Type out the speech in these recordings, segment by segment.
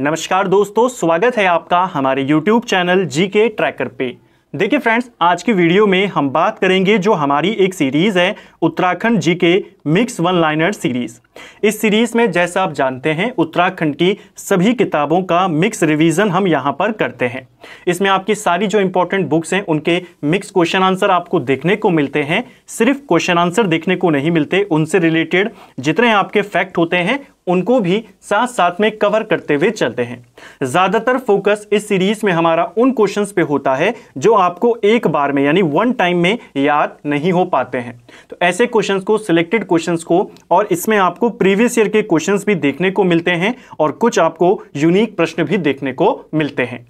नमस्कार दोस्तों स्वागत है आपका हमारे YouTube चैनल जी के ट्रैकर पे देखिए फ्रेंड्स आज की वीडियो में हम बात करेंगे जो हमारी एक सीरीज़ है Uttarakhand G K mix one liner series इस सीरीज़ में जैसा आप जानते हैं उत्तराखंड की सभी किताबों का मिक्स रिवीजन हम यहाँ पर करते हैं इसमें आपकी सारी जो इंपॉर्टेंट बुक्स हैं उनके मिक्स क्वेश्चन आंसर आपको देखने को मिलते हैं सिर्फ क्वेश्चन आंसर देखने को नहीं मिलते उनसे रिलेटेड जितने आपके फैक्ट होते हैं उनको भी साथ साथ में कवर करते हुए चलते हैं ज़्यादातर फोकस इस सीरीज में हमारा उन क्वेश्चंस पे होता है जो आपको एक बार में यानी वन टाइम में याद नहीं हो पाते हैं तो ऐसे क्वेश्चंस को सिलेक्टेड क्वेश्चंस को और इसमें आपको प्रीवियस ईयर के क्वेश्चंस भी देखने को मिलते हैं और कुछ आपको यूनिक प्रश्न भी देखने को मिलते हैं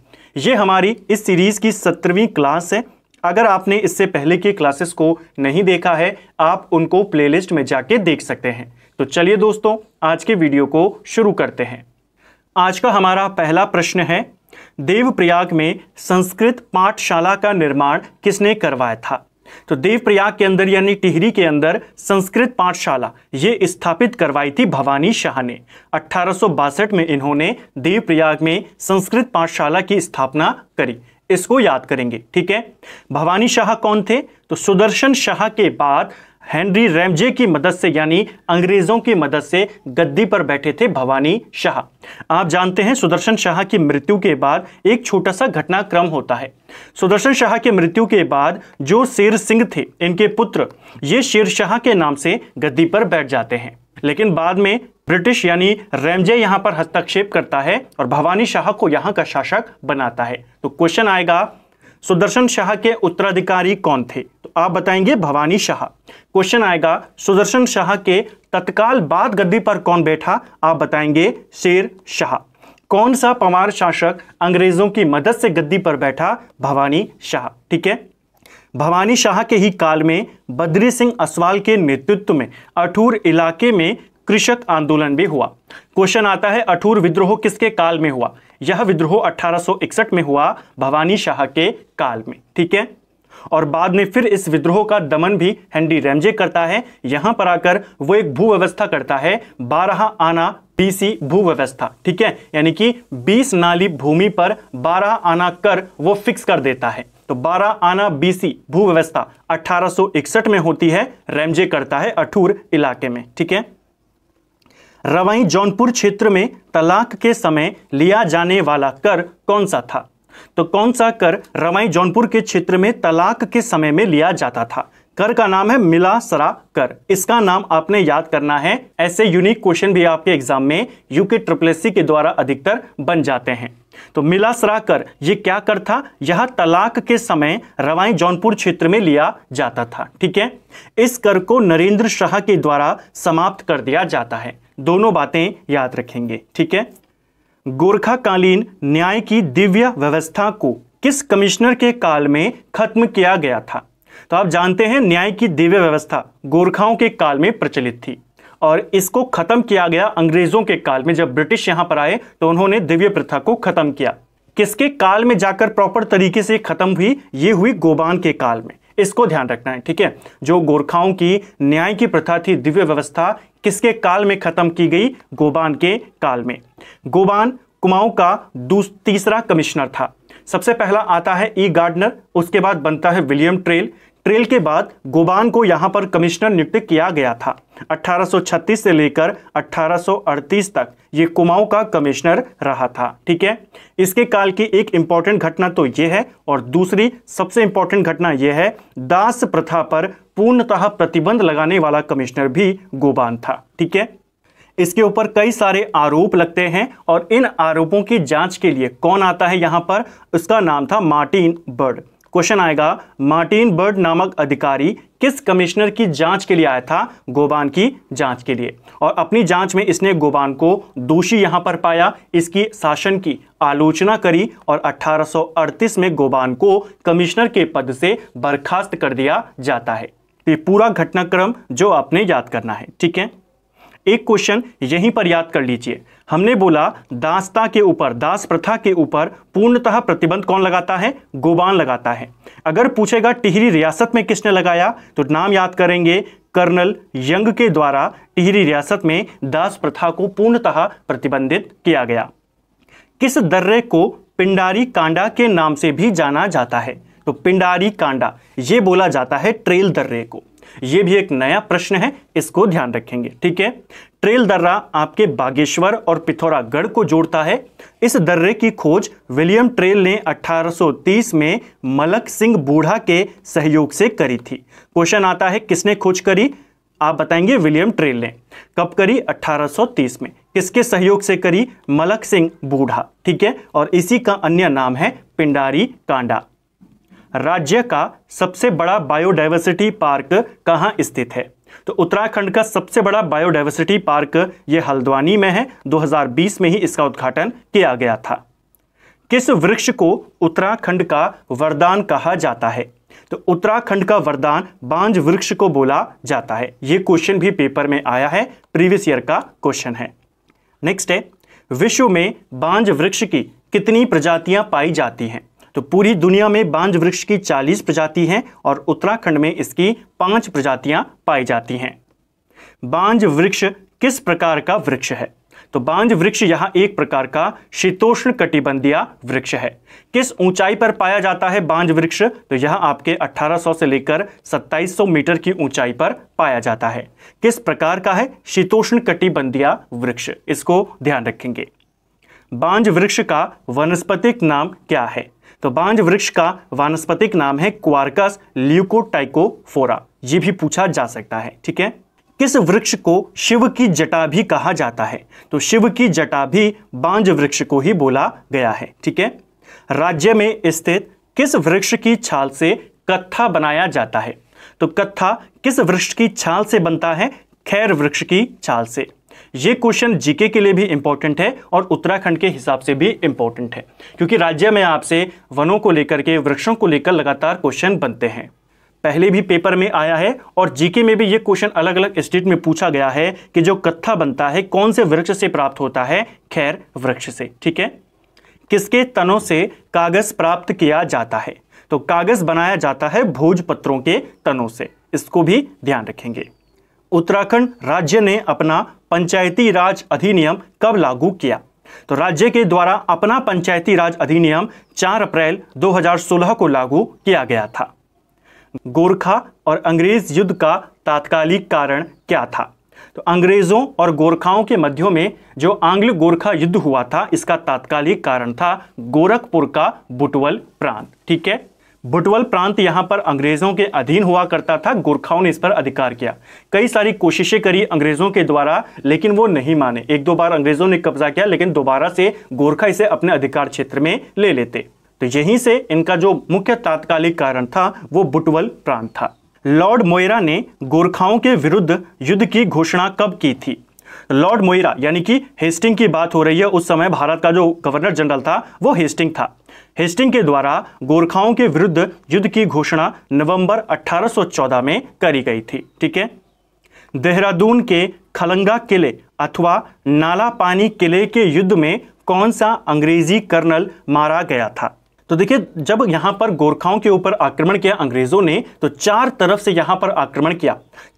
ये हमारी इस सीरीज़ की सत्रहवीं क्लास है अगर आपने इससे पहले के क्लासेस को नहीं देखा है आप उनको प्लेलिस्ट में जाके देख सकते हैं तो चलिए दोस्तों आज के वीडियो को शुरू करते हैं आज का हमारा पहला प्रश्न है देवप्रयाग में संस्कृत पाठशाला का निर्माण किसने करवाया था तो देवप्रयाग के अंदर यानी टिहरी के अंदर संस्कृत पाठशाला ये स्थापित करवाई थी भवानी शाह ने अठारह में इन्होंने देवप्रयाग में संस्कृत पाठशाला की स्थापना करी इसको याद करेंगे ठीक है भवानी शाह कौन थे तो सुदर्शन शाह के बाद हेनरी रैमजे की मदद से यानी अंग्रेज़ों की मदद से गद्दी पर बैठे थे भवानी शाह आप जानते हैं सुदर्शन शाह की मृत्यु के बाद एक छोटा सा घटनाक्रम होता है सुदर्शन शाह की मृत्यु के बाद जो शेर सिंह थे इनके पुत्र ये शेर शाह के नाम से गद्दी पर बैठ जाते हैं लेकिन बाद में ब्रिटिश यानी रैमजे यहाँ पर हस्तक्षेप करता है और भवानी शाह को यहाँ का शासक बनाता है तो क्वेश्चन आएगा सुदर्शन शाह के उत्तराधिकारी कौन थे तो आप बताएंगे भवानी शाह क्वेश्चन आएगा सुदर्शन शाह के तत्काल बाद गद्दी पर कौन बैठा आप बताएंगे शेर शाह कौन सा पवार शासक अंग्रेजों की मदद से गद्दी पर बैठा भवानी शाह ठीक है भवानी शाह के ही काल में बद्री सिंह असवाल के नेतृत्व में अठूर इलाके में कृषक आंदोलन भी हुआ क्वेश्चन आता है अठूर विद्रोह किसके काल में हुआ यह विद्रोह 1861 में हुआ भवानी शाह के काल में ठीक है और बाद में फिर इस विद्रोह का दमन भी हेनरी रेमजे करता है यहां पर आकर वो एक भूव्यवस्था करता है बारह आना बीसी भूव्यवस्था ठीक है यानी कि 20 नाली भूमि पर बारह आना कर वो फिक्स कर देता है तो बारह आना बीसी भूव्यवस्था अठारह में होती है रेमजे करता है अठूर इलाके में ठीक है रवाई जौनपुर क्षेत्र में तलाक के समय लिया जाने वाला कर कौन सा था तो कौन सा कर रवाई जौनपुर के क्षेत्र में तलाक के समय में लिया जाता था कर का नाम है मिला सरा कर इसका नाम आपने याद करना है ऐसे यूनिक क्वेश्चन भी आपके एग्जाम में यूके ट्रिपलेसी के द्वारा अधिकतर बन जाते हैं तो मिला सरा कर ये क्या कर था यह तलाक के समय रवाई जौनपुर क्षेत्र में लिया जाता था ठीक है इस कर को नरेंद्र शाह के द्वारा समाप्त कर दिया जाता है दोनों बातें याद रखेंगे ठीक है गोरखाकालीन न्याय की दिव्य व्यवस्था को किस कमिश्नर के काल में खत्म किया गया था तो आप जानते हैं न्याय की दिव्य व्यवस्था गोरखाओं के काल में प्रचलित थी और इसको खत्म किया गया अंग्रेजों के काल में जब ब्रिटिश यहां पर आए तो उन्होंने दिव्य प्रथा को खत्म किया किसके काल में जाकर प्रॉपर तरीके से खत्म हुई ये हुई गोबान के काल में इसको ध्यान रखना है ठीक है जो गोरखाओं की न्याय की प्रथा थी दिव्य व्यवस्था किसके काल में खत्म की गई गोबान के काल में गोबान कुमाऊं का तीसरा कमिश्नर था सबसे पहला आता है ई गार्डनर उसके बाद बनता है विलियम ट्रेल ट्रेल के बाद गोबान को यहां पर कमिश्नर नियुक्त किया गया था 1836 से लेकर 1838 तक ये कुमाऊं का कमिश्नर रहा था ठीक है इसके काल की एक इंपॉर्टेंट घटना तो ये है और दूसरी सबसे इंपॉर्टेंट घटना यह है दास प्रथा पर पूर्णतः प्रतिबंध लगाने वाला कमिश्नर भी गोबान था ठीक है इसके ऊपर कई सारे आरोप लगते हैं और इन आरोपों की जांच के लिए कौन आता है यहाँ पर उसका नाम था मार्टिन बर्ड क्वेश्चन आएगा मार्टिन बर्ड नामक अधिकारी किस कमिश्नर की जांच के लिए आया था गोबान की जांच के लिए और अपनी जांच में इसने गोबान को दोषी यहां पर पाया इसकी शासन की आलोचना करी और 1838 में गोबान को कमिश्नर के पद से बर्खास्त कर दिया जाता है ये पूरा घटनाक्रम जो आपने याद करना है ठीक है एक क्वेश्चन यहीं पर याद कर लीजिए हमने बोला दासता के ऊपर दास प्रथा के ऊपर पूर्णतः प्रतिबंध कौन लगाता है गोबान लगाता है अगर पूछेगा टिहरी रियासत में किसने लगाया तो नाम याद करेंगे कर्नल यंग के द्वारा टिहरी रियासत में दास प्रथा को पूर्णतः प्रतिबंधित किया गया किस दर्रे को पिंडारी कांडा के नाम से भी जाना जाता है तो पिंडारी कांडा यह बोला जाता है ट्रेल दर्रे को यह भी एक नया प्रश्न है इसको ध्यान रखेंगे ठीक है ट्रेल दर्रा आपके बागेश्वर और पिथौरागढ़ को जोड़ता है इस दर्रे की खोज विलियम ट्रेल ने 1830 में मलक सिंह बूढ़ा के सहयोग से करी थी क्वेश्चन आता है किसने खोज करी आप बताएंगे विलियम ट्रेल ने कब करी 1830 में किसके सहयोग से करी मलक सिंह बूढ़ा ठीक है और इसी का अन्य नाम है पिंडारी कांडा राज्य का सबसे बड़ा बायोडाइवर्सिटी पार्क कहाँ स्थित है तो उत्तराखंड का सबसे बड़ा बायोडाइवर्सिटी पार्क ये हल्द्वानी में है 2020 में ही इसका उद्घाटन किया गया था किस वृक्ष को उत्तराखंड का वरदान कहा जाता है तो उत्तराखंड का वरदान बांझ वृक्ष को बोला जाता है यह क्वेश्चन भी पेपर में आया है प्रीवियस ईयर का क्वेश्चन है नेक्स्ट है विश्व में बांझ वृक्ष की कितनी प्रजातियां पाई जाती हैं तो पूरी दुनिया में बांझ वृक्ष की 40 प्रजाति हैं और उत्तराखंड में इसकी पांच प्रजातियां पाई जाती हैं बांज वृक्ष किस प्रकार का वृक्ष है तो बांझ वृक्ष यहां एक प्रकार का शीतोष्ण कटिबंधीय वृक्ष है किस ऊंचाई पर पाया जाता है बांज वृक्ष तो यह आपके 1800 से लेकर 2700 मीटर की ऊंचाई पर पाया जाता है किस प्रकार का है शीतोष्ण कटिबंधीय वृक्ष इसको ध्यान रखेंगे बांझ वृक्ष का वनस्पतिक नाम क्या है तो बांझ वृक्ष का वानस्पतिक नाम है क्वारकस ल्यूकोटाइकोफोरा ये भी पूछा जा सकता है ठीक है किस वृक्ष को शिव की जटा भी कहा जाता है तो शिव की जटा भी बांझ वृक्ष को ही बोला गया है ठीक है राज्य में स्थित किस वृक्ष की छाल से कत्था बनाया जाता है तो कत्था किस वृक्ष की छाल से बनता है खैर वृक्ष की छाल से ये क्वेश्चन जीके के लिए भी इंपॉर्टेंट है और उत्तराखंड के हिसाब से भी इंपॉर्टेंट है क्योंकि राज्य में आपसे वनों को लेकर के वृक्षों को लेकर लगातार क्वेश्चन बनते हैं पहले भी पेपर में आया है और जीके में भी ये क्वेश्चन अलग अलग स्टेट में पूछा गया है कि जो कत्था बनता है कौन से वृक्ष से प्राप्त होता है खैर वृक्ष से ठीक है किसके तनों से कागज प्राप्त किया जाता है तो कागज बनाया जाता है भोजपत्रों के तनों से इसको भी ध्यान रखेंगे उत्तराखंड राज्य ने अपना पंचायती राज अधिनियम कब लागू किया तो राज्य के द्वारा अपना पंचायती राज अधिनियम 4 अप्रैल 2016 को लागू किया गया था गोरखा और अंग्रेज युद्ध का तात्कालिक कारण क्या था तो अंग्रेजों और गोरखाओं के मध्यों में जो आंग्ल गोरखा युद्ध हुआ था इसका तात्कालिक कारण था गोरखपुर का बुटवल प्रांत ठीक है बुटवल प्रांत यहाँ पर अंग्रेज़ों के अधीन हुआ करता था गोरखाओं ने इस पर अधिकार किया कई सारी कोशिशें करी अंग्रेज़ों के द्वारा लेकिन वो नहीं माने एक दो बार अंग्रेज़ों ने कब्जा किया लेकिन दोबारा से गोरखा इसे अपने अधिकार क्षेत्र में ले लेते तो यहीं से इनका जो मुख्य तात्कालिक कारण था वो बुटवल प्रांत था लॉर्ड मोयरा ने गोरखाओं के विरुद्ध युद्ध की घोषणा कब की थी लॉर्ड मोइरा यानी कि हेस्टिंग की बात हो रही है उस समय भारत का जो गवर्नर जनरल था वो हेस्टिंग था हेस्टिंग के द्वारा गोरखाओं के विरुद्ध युद्ध की घोषणा नवंबर 1814 में करी गई थी ठीक है देहरादून के खलंगा किले अथवा नाला पानी किले के युद्ध में कौन सा अंग्रेजी कर्नल मारा गया था तो देखिए जब यहाँ पर गोरखाओं के ऊपर आक्रमण किया अंग्रेजों ने तो चार तरफ से यहाँ पर आक्रमण किया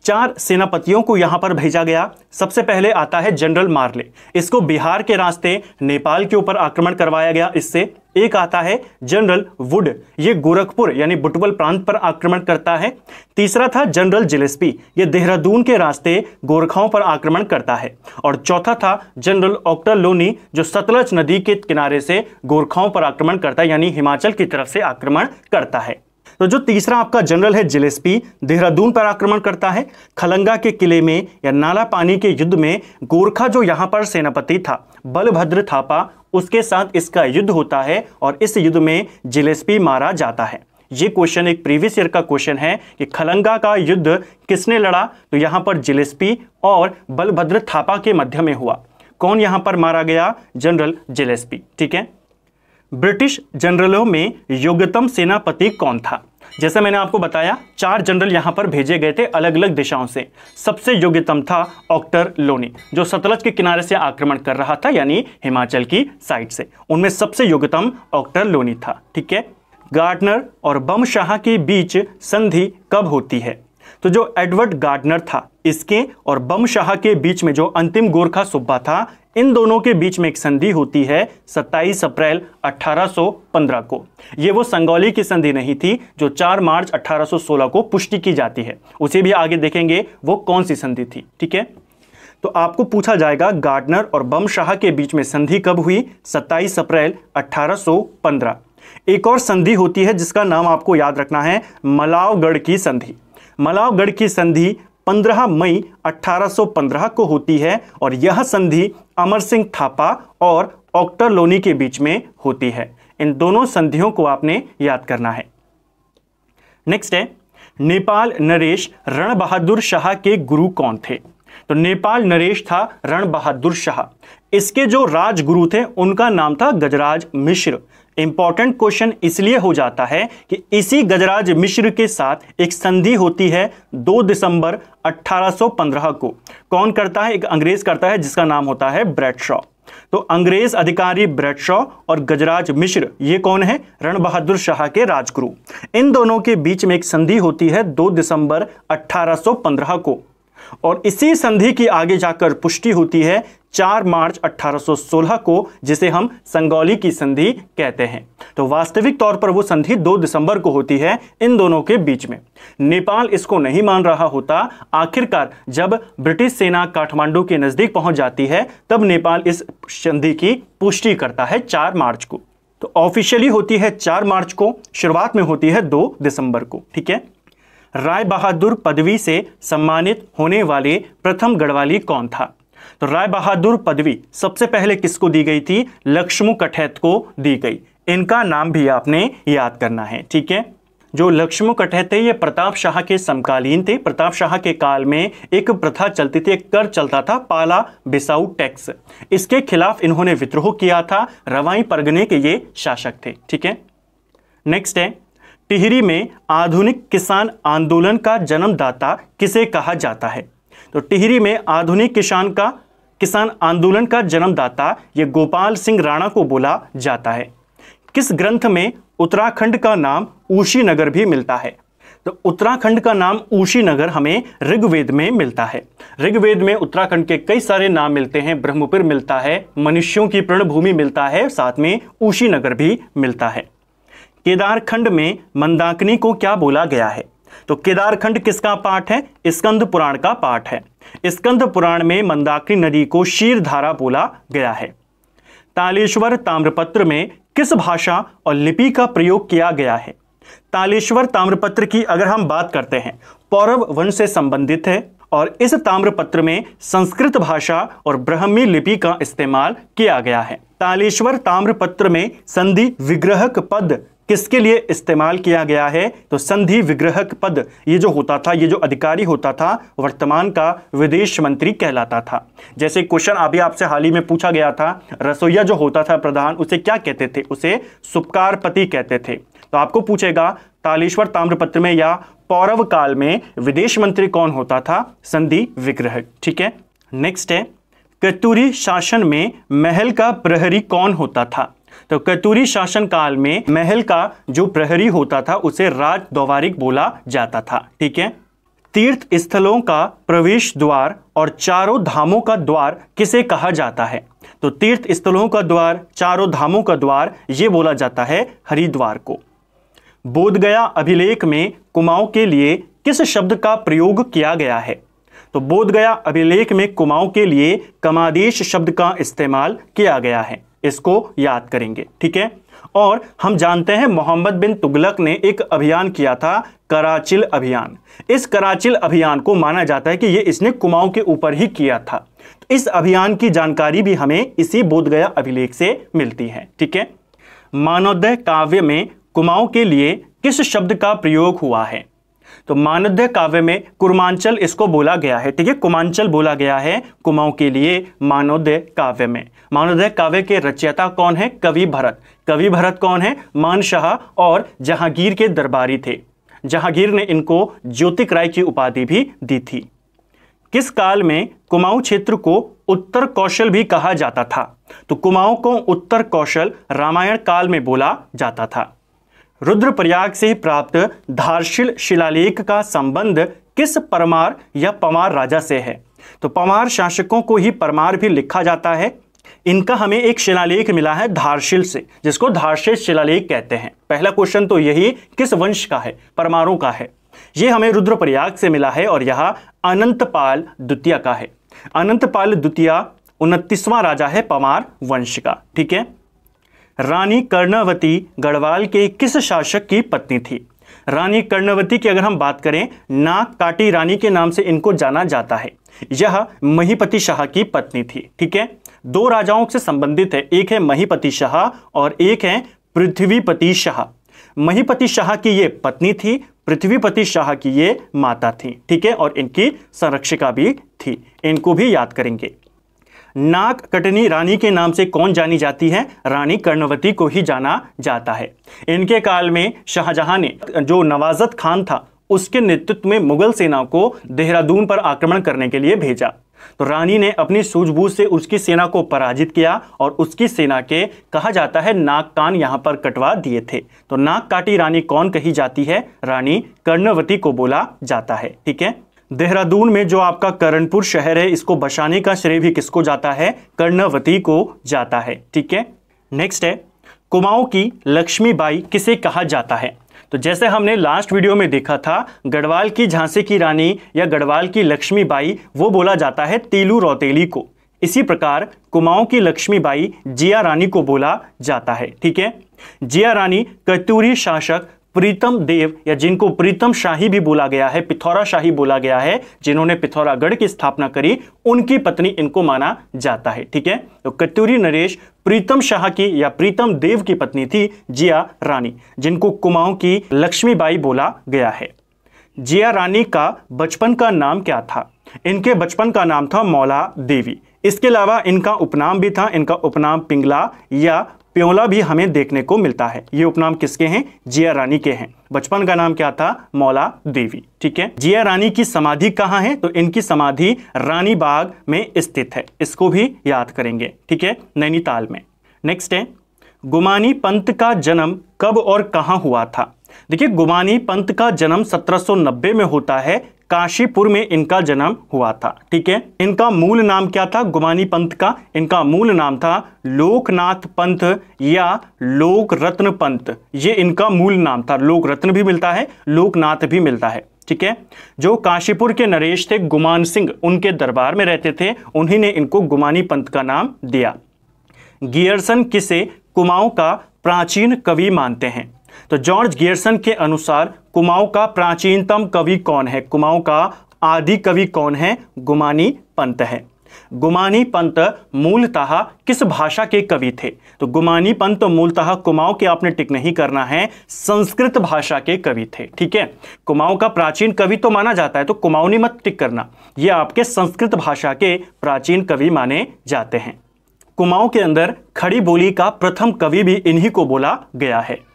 चार सेनापतियों को यहां पर भेजा गया सबसे पहले आता है जनरल मार्ले इसको बिहार के रास्ते नेपाल के ऊपर आक्रमण करवाया गया इससे एक आता है जनरल वुड ये गोरखपुर यानी बुटवल प्रांत पर आक्रमण करता है तीसरा था जनरल जिलेस्पी ये देहरादून के रास्ते गोरखाओं पर आक्रमण करता है और चौथा था जनरल ऑक्टर लोनी जो सतलज नदी के किनारे से गोरखाओं पर आक्रमण करता है यानी हिमाचल की तरफ से आक्रमण करता है तो जो तीसरा आपका जनरल है जिलेस्पी देहरादून पर आक्रमण करता है खलंगा के किले में या नाला पानी के युद्ध में गोरखा जो यहां पर सेनापति था बलभद्र थापा उसके साथ इसका युद्ध होता है और इस युद्ध में जिलेस्पी मारा जाता है ये क्वेश्चन एक प्रीवियस ईयर का क्वेश्चन है कि खलंगा का युद्ध किसने लड़ा तो यहां पर जिलेस्पी और बलभद्र थापा के मध्य में हुआ कौन यहां पर मारा गया जनरल जिलेस्पी ठीक है ब्रिटिश जनरलों में योग्यतम सेनापति कौन था जैसा मैंने आपको बताया चार जनरल यहाँ पर भेजे गए थे अलग अलग दिशाओं से सबसे योग्यतम था ऑक्टर लोनी जो सतलज के किनारे से आक्रमण कर रहा था यानी हिमाचल की साइड से उनमें सबसे योग्यतम ऑक्टर लोनी था ठीक है गार्डनर और बम शाह के बीच संधि कब होती है तो जो एडवर्ड गार्डनर था इसके और बम शाह के बीच में जो अंतिम गोरखा सुब्बा था इन दोनों के बीच में एक संधि होती है 27 अप्रैल 1815 को यह वो संगौली की संधि नहीं थी जो 4 मार्च 1816 को पुष्टि की जाती है उसे भी आगे देखेंगे वो कौन सी संधि थी ठीक है तो आपको पूछा जाएगा गार्डनर और बम शाह के बीच में संधि कब हुई 27 अप्रैल 1815 एक और संधि होती है जिसका नाम आपको याद रखना है मलावगढ़ की संधि मलावगढ़ की संधि 15 मई 1815 को होती है और यह संधि अमर सिंह थापा और ऑक्टर लोनी के बीच में होती है इन दोनों संधियों को आपने याद करना है नेक्स्ट है नेपाल नरेश रण बहादुर शाह के गुरु कौन थे तो नेपाल नरेश था रण बहादुर शाह इसके जो राजगुरु थे उनका नाम था गजराज मिश्र इंपॉर्टेंट क्वेश्चन इसलिए हो जाता है कि इसी गजराज मिश्र के साथ एक संधि होती है 2 दिसंबर 1815 को कौन करता है एक अंग्रेज करता है जिसका नाम होता है ब्रेडशॉ तो अंग्रेज अधिकारी ब्रेडशॉ और गजराज मिश्र ये कौन है रण बहादुर शाह के राजगुरु इन दोनों के बीच में एक संधि होती है 2 दिसंबर 1815 को और इसी संधि की आगे जाकर पुष्टि होती है 4 मार्च 1816 को जिसे हम संगौली की संधि कहते हैं तो वास्तविक तौर पर वो संधि 2 दिसंबर को होती है इन दोनों के बीच में नेपाल इसको नहीं मान रहा होता आखिरकार जब ब्रिटिश सेना काठमांडू के नज़दीक पहुंच जाती है तब नेपाल इस संधि की पुष्टि करता है 4 मार्च को तो ऑफिशियली होती है 4 मार्च को शुरुआत में होती है 2 दिसंबर को ठीक है राय बहादुर पदवी से सम्मानित होने वाले प्रथम गढ़वाली कौन था तो राय बहादुर पदवी सबसे पहले किसको दी गई थी लक्ष्मू कठैत को दी गई इनका नाम भी आपने याद करना है ठीक है जो लक्ष्मु कठे थे ये प्रताप शाह के समकालीन थे प्रताप शाह के काल में एक प्रथा चलती थी एक कर चलता था पाला बिसाऊ टैक्स इसके खिलाफ इन्होंने विद्रोह किया था रवाई परगने के ये शासक थे ठीक है नेक्स्ट है टिहरी में आधुनिक किसान आंदोलन का जन्मदाता किसे कहा जाता है तो टिहरी में आधुनिक किसान का किसान आंदोलन का जन्मदाता ये गोपाल सिंह राणा को बोला जाता है किस ग्रंथ में उत्तराखंड का नाम ऊशी नगर भी मिलता है तो उत्तराखंड का नाम ऊशी नगर हमें ऋग्वेद में मिलता है ऋग्वेद में उत्तराखंड के कई सारे नाम मिलते हैं ब्रह्मपुर मिलता है मनुष्यों की प्रणभूमि मिलता है साथ में ऊशी नगर भी मिलता है केदारखंड में मंदाकिनी को क्या बोला गया है तो केदारखंड किसका पाठ है स्कंद पुराण का पाठ है स्कंद पुराण में मंदाकिनी नदी को शीरधारा बोला गया है तालेश्वर ताम्रपत्र में किस भाषा और लिपि का प्रयोग किया गया है तालेश्वर ताम्रपत्र की अगर हम बात करते हैं पौरव वंश से संबंधित है और इस ताम्रपत्र में संस्कृत भाषा और ब्रह्मी लिपि का इस्तेमाल किया गया है तालेश्वर ताम्रपत्र में संधि विग्रहक पद किसके लिए इस्तेमाल किया गया है तो संधि विग्रहक पद ये जो होता था ये जो अधिकारी होता था वर्तमान का विदेश मंत्री कहलाता था जैसे क्वेश्चन अभी आपसे हाल ही में पूछा गया था रसोईया जो होता था प्रधान उसे क्या कहते थे उसे सुपकारपति कहते थे तो आपको पूछेगा तालेश्वर ताम्रपत्र में या पौरव काल में विदेश मंत्री कौन होता था संधि विग्रह ठीक है नेक्स्ट है कतूरी शासन में महल का प्रहरी कौन होता था तो कतूरी काल में महल का जो प्रहरी होता था उसे राज द्वारिक बोला जाता था ठीक है तीर्थ स्थलों का प्रवेश द्वार और चारों धामों का द्वार किसे कहा जाता है तो तीर्थ स्थलों का द्वार चारों धामों का द्वार ये बोला जाता है हरिद्वार को बोधगया अभिलेख में कुमाऊं के लिए किस शब्द का प्रयोग किया गया है तो बोधगया अभिलेख में कुमाऊं के लिए कमादेश शब्द का इस्तेमाल किया गया है इसको याद करेंगे ठीक है और हम जानते हैं मोहम्मद बिन तुगलक ने एक अभियान किया था कराचिल अभियान इस कराचिल अभियान को माना जाता है कि ये इसने कुमाऊं के ऊपर ही किया था तो इस अभियान की जानकारी भी हमें इसी बोधगया अभिलेख से मिलती है ठीक है मानोदय काव्य में कुमाऊं के लिए किस शब्द का प्रयोग हुआ है तो मानध्य काव्य में कुर्मांचल इसको बोला गया है ठीक है कुमांचल बोला गया है कुमाऊं के लिए मानोदय काव्य में मानोदय काव्य के रचयिता कौन है कवि भरत कवि भरत कौन है मानशाह और जहांगीर के दरबारी थे जहांगीर ने इनको ज्योतिक राय की उपाधि भी दी थी किस काल में कुमाऊं क्षेत्र को उत्तर कौशल भी कहा जाता था तो कुमाऊं को उत्तर कौशल रामायण काल में बोला जाता था रुद्रप्रयाग से प्राप्त धारशिल शिलालेख का संबंध किस परमार या पमार राजा से है तो पमार शासकों को ही परमार भी लिखा जाता है इनका हमें एक शिलालेख मिला है धारशिल से जिसको धारशिल शिलालेख कहते हैं पहला क्वेश्चन तो यही किस वंश का है परमारों का है ये हमें रुद्रप्रयाग से मिला है और यह अनंतपाल द्वितीय का है अनंतपाल द्वितीय उनतीसवां राजा है पमार वंश का ठीक है रानी कर्णवती गढ़वाल के किस शासक की पत्नी थी रानी कर्णवती की अगर हम बात करें नाक काटी रानी के नाम से इनको जाना जाता है यह महीपति शाह की पत्नी थी ठीक है दो राजाओं से संबंधित है एक है महीपति शाह और एक है पृथ्वीपति शाह महीपति शाह की ये पत्नी थी पृथ्वीपति शाह की ये माता थी ठीक है और इनकी संरक्षिका भी थी इनको भी याद करेंगे नाक कटनी रानी के नाम से कौन जानी जाती है रानी कर्णवती को ही जाना जाता है इनके काल में शाहजहां ने जो नवाजत खान था उसके नेतृत्व में मुगल सेना को देहरादून पर आक्रमण करने के लिए भेजा तो रानी ने अपनी सूझबूझ से उसकी सेना को पराजित किया और उसकी सेना के कहा जाता है नाक कान यहां पर कटवा दिए थे तो नाक काटी रानी कौन कही जाती है रानी कर्णवती को बोला जाता है ठीक है देहरादून में जो आपका करणपुर शहर है इसको बसाने का श्रेय भी किसको जाता है कर्णवती को जाता है ठीक है नेक्स्ट है कुमाऊं की लक्ष्मीबाई किसे कहा जाता है तो जैसे हमने लास्ट वीडियो में देखा था गढ़वाल की झांसी की रानी या गढ़वाल की लक्ष्मीबाई वो बोला जाता है तेलू रौतेली को इसी प्रकार कुमाऊं की लक्ष्मीबाई जिया रानी को बोला जाता है ठीक है जिया रानी कतूरी शासक प्रीतम देव या जिनको प्रीतम शाही भी बोला गया है पिथौरा शाही बोला गया है जिन्होंने पिथौरागढ़ की स्थापना करी उनकी पत्नी इनको माना जाता है ठीक है तो कत्यूरी नरेश प्रीतम शाह की या प्रीतम देव की पत्नी थी जिया रानी जिनको कुमाऊं की लक्ष्मीबाई बोला गया है जिया रानी का बचपन का नाम क्या था इनके बचपन का नाम था मौला देवी इसके अलावा इनका उपनाम भी था इनका उपनाम पिंगला या प्योला भी हमें देखने को मिलता है ये उपनाम किसके हैं जिया रानी के हैं बचपन का नाम क्या था मौला देवी ठीक है जिया रानी की समाधि कहाँ है तो इनकी समाधि रानी बाग में स्थित है इसको भी याद करेंगे ठीक है नैनीताल में नेक्स्ट है गुमानी पंत का जन्म कब और कहाँ हुआ था देखिए गुमानी पंत का जन्म 1790 में होता है काशीपुर में इनका जन्म हुआ था ठीक है इनका मूल नाम क्या था गुमानी पंत का इनका मूल नाम था लोकनाथ पंत या लोक रत्न पंत ये इनका मूल नाम था लोक रत्न भी मिलता है लोकनाथ भी मिलता है ठीक है जो काशीपुर के नरेश थे गुमान सिंह उनके दरबार में रहते थे उन्हीं ने इनको गुमानी पंत का नाम दिया गियरसन किसे कुमाऊं का प्राचीन कवि मानते हैं तो जॉर्ज गियरसन के अनुसार कुमाऊं का प्राचीनतम कवि कौन है कुमाऊं का आदि कवि कौन है गुमानी पंत है गुमानी पंत मूलतः किस भाषा के कवि थे तो गुमानी पंत मूलतः कुमाऊं के आपने टिक नहीं करना है संस्कृत भाषा के कवि थे ठीक है कुमाऊं का प्राचीन कवि तो माना जाता है तो कुमाऊनी मत टिक करना ये आपके संस्कृत भाषा के प्राचीन कवि माने जाते हैं कुमाऊं के अंदर खड़ी बोली का प्रथम कवि भी इन्हीं को बोला गया है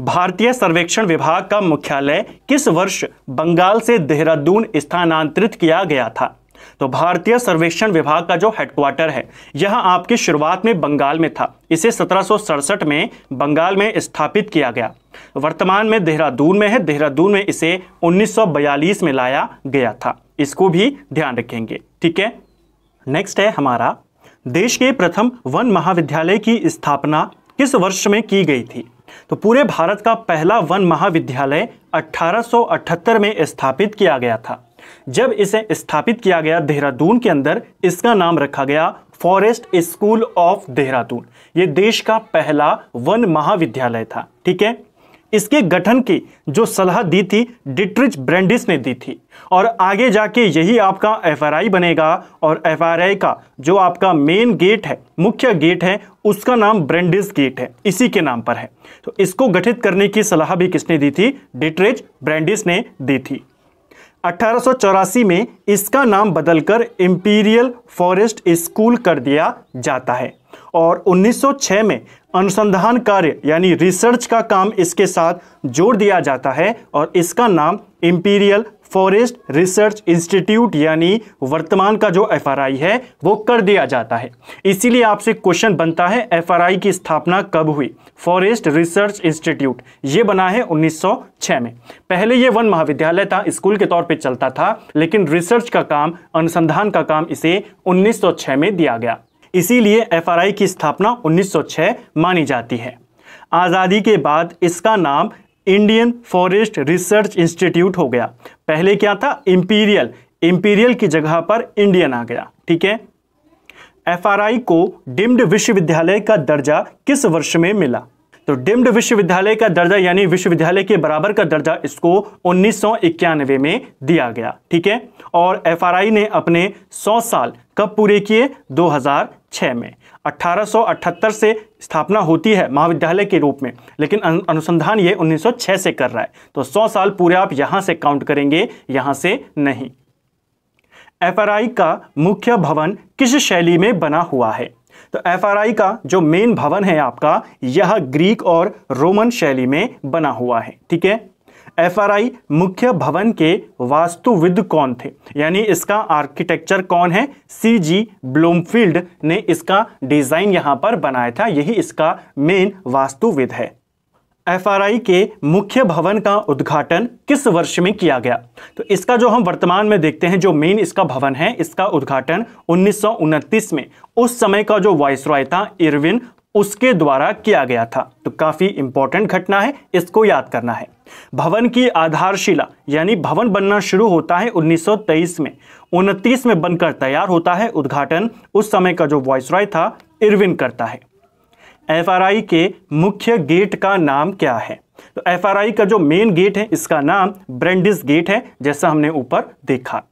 भारतीय सर्वेक्षण विभाग का मुख्यालय किस वर्ष बंगाल से देहरादून स्थानांतरित किया गया था तो भारतीय सर्वेक्षण विभाग का जो हेडक्वार्टर है यह आपकी शुरुआत में बंगाल में था इसे सत्रह में बंगाल में स्थापित किया गया वर्तमान में देहरादून में है देहरादून में इसे 1942 में लाया गया था इसको भी ध्यान रखेंगे ठीक है नेक्स्ट है हमारा देश के प्रथम वन महाविद्यालय की स्थापना किस वर्ष में की गई थी तो पूरे भारत का पहला वन महाविद्यालय 1878 में स्थापित किया गया था जब इसे स्थापित किया गया देहरादून के अंदर इसका नाम रखा गया फॉरेस्ट स्कूल ऑफ देहरादून ये देश का पहला वन महाविद्यालय था ठीक है इसके गठन की जो सलाह दी थी डिट्रिच ब्रेंडिस ने दी थी और आगे जाके यही आपका एफआरआई बनेगा और एफआरआई का जो आपका मेन गेट है मुख्य गेट है उसका नाम ब्रेंडिस गेट है इसी के नाम पर है तो इसको गठित करने की सलाह भी किसने दी थी डिट्रिच ब्रेंडिस ने दी थी अट्ठारह में इसका नाम बदलकर इंपीरियल फॉरेस्ट स्कूल कर दिया जाता है और 1906 में अनुसंधान कार्य यानी रिसर्च का काम इसके साथ जोड़ दिया जाता है और इसका नाम इंपीरियल फॉरेस्ट रिसर्च इंस्टीट्यूट यानी वर्तमान का जो एफ है वो कर दिया जाता है इसीलिए आपसे क्वेश्चन बनता है एफ की स्थापना कब हुई फॉरेस्ट रिसर्च इंस्टीट्यूट ये बना है 1906 में पहले ये वन महाविद्यालय था स्कूल के तौर पे चलता था लेकिन रिसर्च का काम अनुसंधान का काम इसे 1906 में दिया गया इसीलिए एफ की स्थापना 1906 मानी जाती है आज़ादी के बाद इसका नाम इंडियन फॉरेस्ट रिसर्च इंस्टीट्यूट हो गया पहले क्या था इंपीरियल इंपीरियल की जगह पर इंडियन आ गया ठीक है एफआरआई को डिम्ड विश्वविद्यालय का दर्जा किस वर्ष में मिला तो डिम्ड विश्वविद्यालय का दर्जा यानी विश्वविद्यालय के बराबर का दर्जा इसको उन्नीस में दिया गया ठीक है और एफ ने अपने सौ साल कब पूरे किए दो में 1878 से स्थापना होती है महाविद्यालय के रूप में लेकिन अनुसंधान ये 1906 से कर रहा है तो 100 साल पूरे आप यहां से काउंट करेंगे यहां से नहीं एफ का मुख्य भवन किस शैली में बना हुआ है तो एफआरआई का जो मेन भवन है आपका यह ग्रीक और रोमन शैली में बना हुआ है ठीक है एफआरआई मुख्य भवन के वास्तुविद कौन थे यानी इसका आर्किटेक्चर कौन है सी जी ब्लूमफील्ड ने इसका डिज़ाइन यहां पर बनाया था यही इसका मेन वास्तुविद है एफआरआई के मुख्य भवन का उद्घाटन किस वर्ष में किया गया तो इसका जो हम वर्तमान में देखते हैं जो मेन इसका भवन है इसका उद्घाटन उन्नीस में उस समय का जो वॉइस रॉय था इरविन उसके द्वारा किया गया था तो काफ़ी इंपॉर्टेंट घटना है इसको याद करना है भवन की आधारशिला यानी भवन बनना शुरू होता है 1923 में 29 में बनकर तैयार होता है उद्घाटन उस समय का जो रॉय था इरविन करता है एफआरआई के मुख्य गेट का नाम क्या है तो एफआरआई का जो मेन गेट है इसका नाम ब्रेंडिस गेट है जैसा हमने ऊपर देखा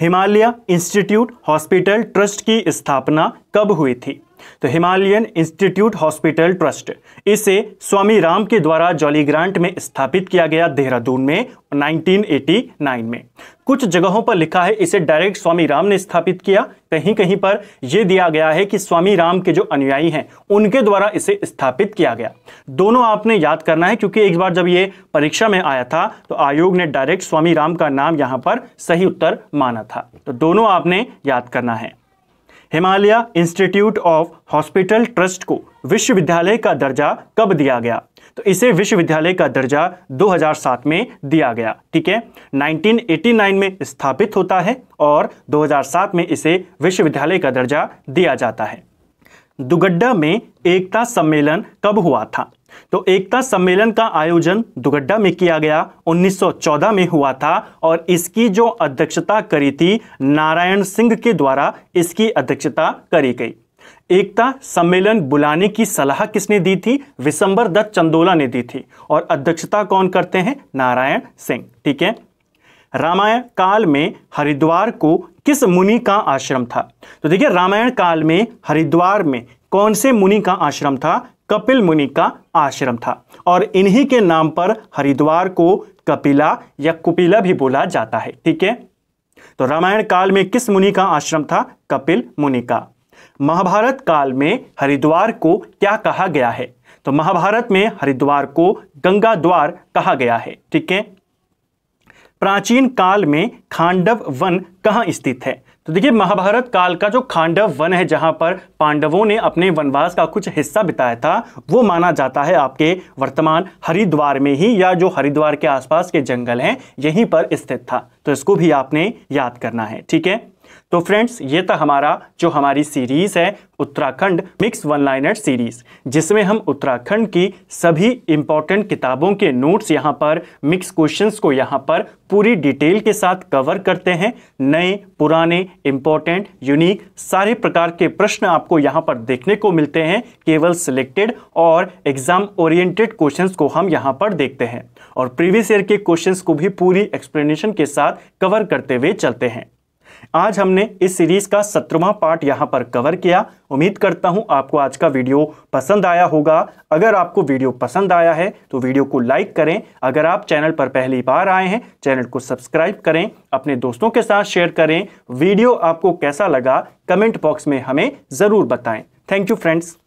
हिमालय इंस्टीट्यूट हॉस्पिटल ट्रस्ट की स्थापना कब हुई थी तो हिमालयन इंस्टीट्यूट हॉस्पिटल ट्रस्ट इसे स्वामी राम के द्वारा जॉली ग्रांट में स्थापित किया गया देहरादून में 1989 में कुछ जगहों पर लिखा है इसे डायरेक्ट स्वामी राम ने स्थापित किया कहीं कहीं पर यह दिया गया है कि स्वामी राम के जो अनुयायी हैं उनके द्वारा इसे स्थापित किया गया दोनों आपने याद करना है क्योंकि एक बार जब ये परीक्षा में आया था तो आयोग ने डायरेक्ट स्वामी राम का नाम यहां पर सही उत्तर माना था तो दोनों आपने याद करना है Himalaya institute of hospital trust को विश्वविद्यालय का दर्जा कब दिया गया तो इसे विश्वविद्यालय का दर्जा 2007 में दिया गया ठीक है 1989 में स्थापित होता है और 2007 में इसे विश्वविद्यालय का दर्जा दिया जाता है दुगड्डा में एकता सम्मेलन कब हुआ था तो एकता सम्मेलन का आयोजन दुगड्डा में किया गया 1914 में हुआ था और इसकी जो अध्यक्षता करी थी नारायण सिंह के द्वारा इसकी अध्यक्षता करी गई एकता सम्मेलन बुलाने की सलाह किसने दी थी विशंबर दत्त चंदोला ने दी थी और अध्यक्षता कौन करते हैं नारायण सिंह ठीक है रामायण काल में हरिद्वार को किस मुनि का आश्रम था तो देखिए रामायण काल में हरिद्वार में कौन से मुनि का आश्रम था कपिल मुनि का आश्रम था और इन्हीं के नाम पर हरिद्वार को कपिला या कुपिला भी बोला जाता है ठीक है तो रामायण काल में किस मुनि का आश्रम था कपिल मुनि का महाभारत काल में हरिद्वार को क्या कहा गया है तो महाभारत में हरिद्वार को गंगा द्वार कहा गया है ठीक है प्राचीन काल में खांडव वन कहाँ स्थित है तो देखिए महाभारत काल का जो खांडव वन है जहां पर पांडवों ने अपने वनवास का कुछ हिस्सा बिताया था वो माना जाता है आपके वर्तमान हरिद्वार में ही या जो हरिद्वार के आसपास के जंगल हैं यहीं पर स्थित था तो इसको भी आपने याद करना है ठीक है तो फ्रेंड्स ये था हमारा जो हमारी सीरीज़ है Uttarakhand mix one liner series जिसमें हम उत्तराखंड की सभी इंपॉर्टेंट किताबों के नोट्स यहाँ पर मिक्स क्वेश्चंस को यहाँ पर पूरी डिटेल के साथ कवर करते हैं नए पुराने इंपॉर्टेंट यूनिक सारे प्रकार के प्रश्न आपको यहाँ पर देखने को मिलते हैं केवल सिलेक्टेड और एग्ज़ाम ओरिएंटेड क्वेश्चन को हम यहाँ पर देखते हैं और प्रीवियस ईयर के क्वेश्चन को भी पूरी एक्सप्लेनेशन के साथ कवर करते हुए चलते हैं आज हमने इस सीरीज़ का सत्रवा पार्ट यहां पर कवर किया उम्मीद करता हूं आपको आज का वीडियो पसंद आया होगा अगर आपको वीडियो पसंद आया है तो वीडियो को लाइक करें अगर आप चैनल पर पहली बार आए हैं चैनल को सब्सक्राइब करें अपने दोस्तों के साथ शेयर करें वीडियो आपको कैसा लगा कमेंट बॉक्स में हमें ज़रूर बताएं थैंक यू फ्रेंड्स